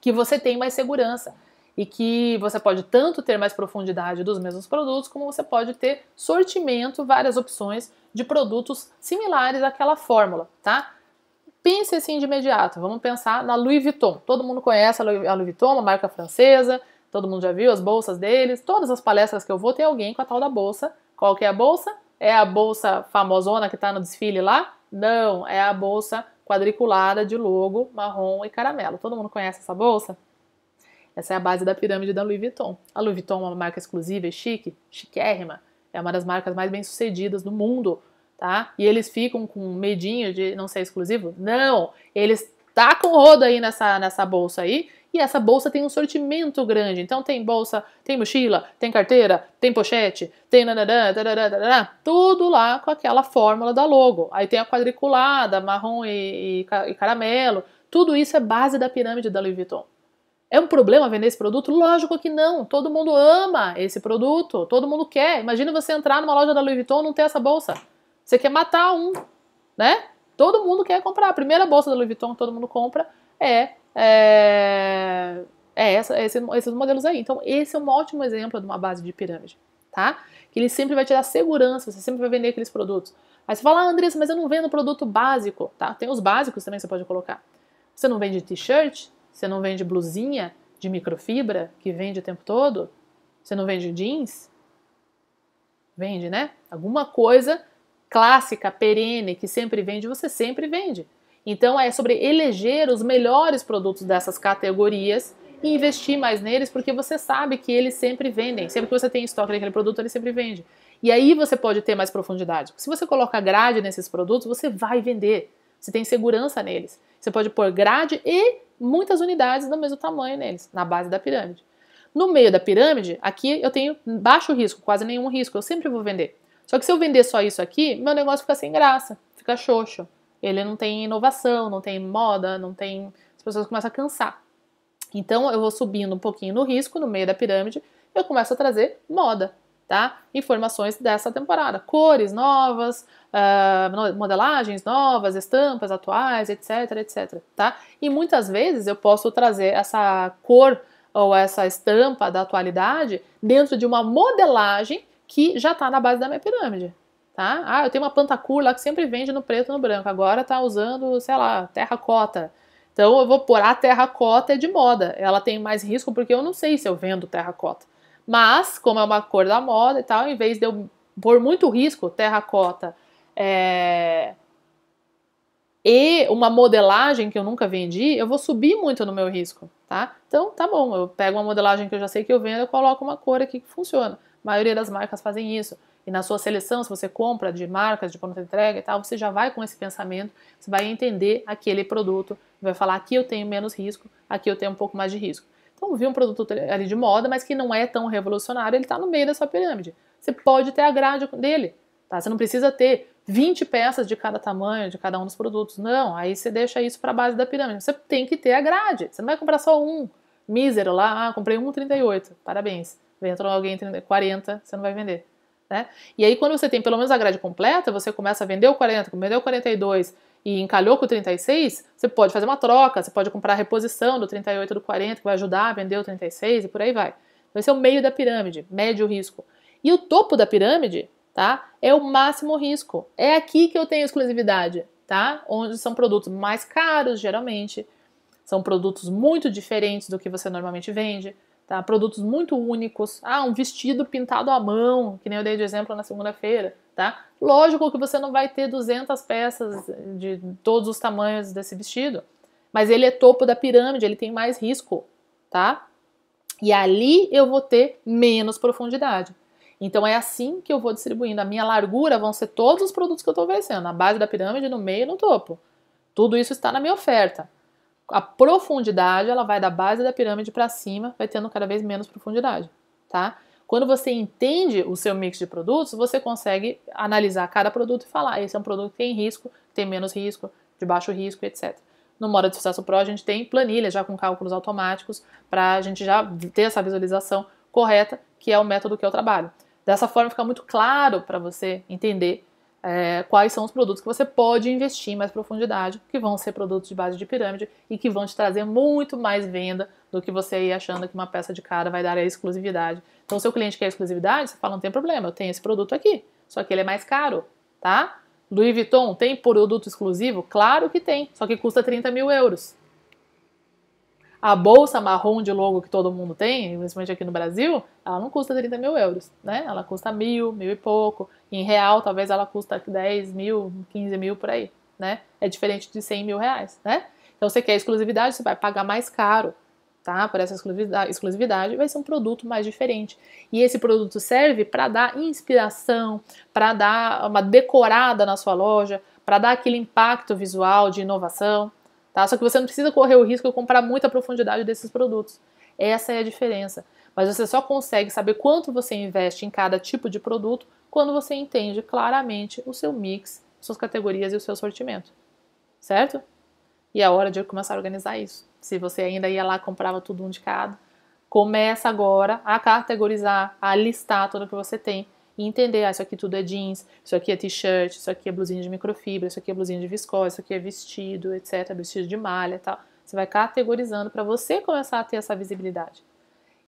que você tem mais segurança e que você pode tanto ter mais profundidade dos mesmos produtos, como você pode ter sortimento, várias opções de produtos similares àquela fórmula, tá? Pense assim de imediato, vamos pensar na Louis Vuitton. Todo mundo conhece a Louis Vuitton, uma marca francesa, todo mundo já viu as bolsas deles. Todas as palestras que eu vou, tem alguém com a tal da bolsa. Qual que é a bolsa? É a bolsa famosona que está no desfile lá? Não, é a bolsa quadriculada de logo marrom e caramelo. Todo mundo conhece essa bolsa? Essa é a base da pirâmide da Louis Vuitton. A Louis Vuitton é uma marca exclusiva e chique, chiquérrima. É uma das marcas mais bem-sucedidas do mundo, tá? E eles ficam com medinho de não ser exclusivo? Não! Eles tacam o rodo aí nessa, nessa bolsa aí e essa bolsa tem um sortimento grande. Então tem bolsa, tem mochila, tem carteira, tem pochete, tem nananã, tudo lá com aquela fórmula da logo. Aí tem a quadriculada, marrom e, e, e caramelo. Tudo isso é base da pirâmide da Louis Vuitton. É um problema vender esse produto? Lógico que não. Todo mundo ama esse produto, todo mundo quer. Imagina você entrar numa loja da Louis Vuitton e não ter essa bolsa. Você quer matar um, né? Todo mundo quer comprar. A primeira bolsa da Louis Vuitton que todo mundo compra é é, é essa, esse, esses modelos aí. Então, esse é um ótimo exemplo de uma base de pirâmide, tá? Que ele sempre vai te dar segurança, você sempre vai vender aqueles produtos. Aí você fala, ah, Andressa, mas eu não vendo produto básico, tá? Tem os básicos também que você pode colocar. Você não vende t-shirt, você não vende blusinha de microfibra, que vende o tempo todo, você não vende jeans, vende, né? Alguma coisa clássica, perene, que sempre vende, você sempre vende. Então é sobre eleger os melhores produtos dessas categorias e investir mais neles, porque você sabe que eles sempre vendem. Sempre que você tem estoque daquele produto, ele sempre vende. E aí você pode ter mais profundidade. Se você coloca grade nesses produtos, você vai vender. Você tem segurança neles. Você pode pôr grade e muitas unidades do mesmo tamanho neles, na base da pirâmide. No meio da pirâmide, aqui eu tenho baixo risco, quase nenhum risco, eu sempre vou vender. Só que se eu vender só isso aqui, meu negócio fica sem graça, fica xoxo ele não tem inovação, não tem moda, não tem. As pessoas começam a cansar. Então eu vou subindo um pouquinho no risco, no meio da pirâmide, eu começo a trazer moda, tá? Informações dessa temporada, cores novas, uh, modelagens novas, estampas atuais, etc, etc, tá? E muitas vezes eu posso trazer essa cor ou essa estampa da atualidade dentro de uma modelagem que já está na base da minha pirâmide tá? Ah, eu tenho uma plantacur lá que sempre vende no preto e no branco, agora tá usando, sei lá, terracota. Então eu vou pôr a terracota é de moda, ela tem mais risco porque eu não sei se eu vendo terracota. Mas, como é uma cor da moda e tal, em vez de eu pôr muito risco, terracota é... e uma modelagem que eu nunca vendi, eu vou subir muito no meu risco, tá? Então tá bom, eu pego uma modelagem que eu já sei que eu vendo, eu coloco uma cor aqui que funciona. A maioria das marcas fazem isso. E na sua seleção, se você compra de marcas, de pronta entrega e tal, você já vai com esse pensamento, você vai entender aquele produto, vai falar aqui eu tenho menos risco, aqui eu tenho um pouco mais de risco. Então, vi um produto ali de moda, mas que não é tão revolucionário, ele está no meio da sua pirâmide. Você pode ter a grade dele, tá? Você não precisa ter 20 peças de cada tamanho, de cada um dos produtos. Não, aí você deixa isso para a base da pirâmide. Você tem que ter a grade. Você não vai comprar só um mísero lá, ah, comprei um 38, parabéns. Entrou alguém 40, você não vai vender. Né? E aí, quando você tem pelo menos a grade completa, você começa a vender o 40, vender o 42 e encalhou com o 36, você pode fazer uma troca, você pode comprar a reposição do 38 do 40, que vai ajudar a vender o 36 e por aí vai. Então, esse é o meio da pirâmide, médio risco. E o topo da pirâmide, tá? É o máximo risco. É aqui que eu tenho exclusividade, tá? Onde são produtos mais caros, geralmente, são produtos muito diferentes do que você normalmente vende Tá? Produtos muito únicos. Ah, um vestido pintado à mão, que nem eu dei de exemplo na segunda-feira. Tá? Lógico que você não vai ter 200 peças de todos os tamanhos desse vestido, mas ele é topo da pirâmide, ele tem mais risco, tá? E ali eu vou ter menos profundidade. Então é assim que eu vou distribuindo. A minha largura vão ser todos os produtos que eu estou oferecendo, na base da pirâmide, no meio e no topo. Tudo isso está na minha oferta a profundidade ela vai da base da pirâmide para cima, vai tendo cada vez menos profundidade, tá? Quando você entende o seu mix de produtos, você consegue analisar cada produto e falar, ah, esse é um produto que tem risco, tem menos risco, de baixo risco, etc. No modo de Sucesso Pro, a gente tem planilha já com cálculos automáticos para a gente já ter essa visualização correta, que é o método que eu trabalho. Dessa forma fica muito claro para você entender é, quais são os produtos que você pode investir em mais profundidade, que vão ser produtos de base de pirâmide e que vão te trazer muito mais venda do que você ir achando que uma peça de cara vai dar a exclusividade. Então, se o cliente quer exclusividade, você fala, não tem problema, eu tenho esse produto aqui, só que ele é mais caro, tá? Louis Vuitton tem produto exclusivo? Claro que tem, só que custa 30 mil euros. A bolsa marrom de logo que todo mundo tem, principalmente aqui no Brasil, ela não custa 30 mil euros, né? Ela custa mil, mil e pouco. Em real, talvez ela custa 10 mil, 15 mil por aí, né? É diferente de 100 mil reais, né? Então, você quer exclusividade, você vai pagar mais caro, tá? Por essa exclusividade, exclusividade vai ser um produto mais diferente. E esse produto serve para dar inspiração, para dar uma decorada na sua loja, para dar aquele impacto visual de inovação, Tá? Só que você não precisa correr o risco de comprar muita profundidade desses produtos. Essa é a diferença. Mas você só consegue saber quanto você investe em cada tipo de produto quando você entende claramente o seu mix, suas categorias e o seu sortimento. Certo? E é hora de começar a organizar isso. Se você ainda ia lá comprava tudo um de cada, começa agora a categorizar, a listar tudo que você tem e entender, ah, isso aqui tudo é jeans, isso aqui é t-shirt, isso aqui é blusinha de microfibra, isso aqui é blusinha de viscose, isso aqui é vestido, etc, vestido de malha e tal. Você vai categorizando para você começar a ter essa visibilidade.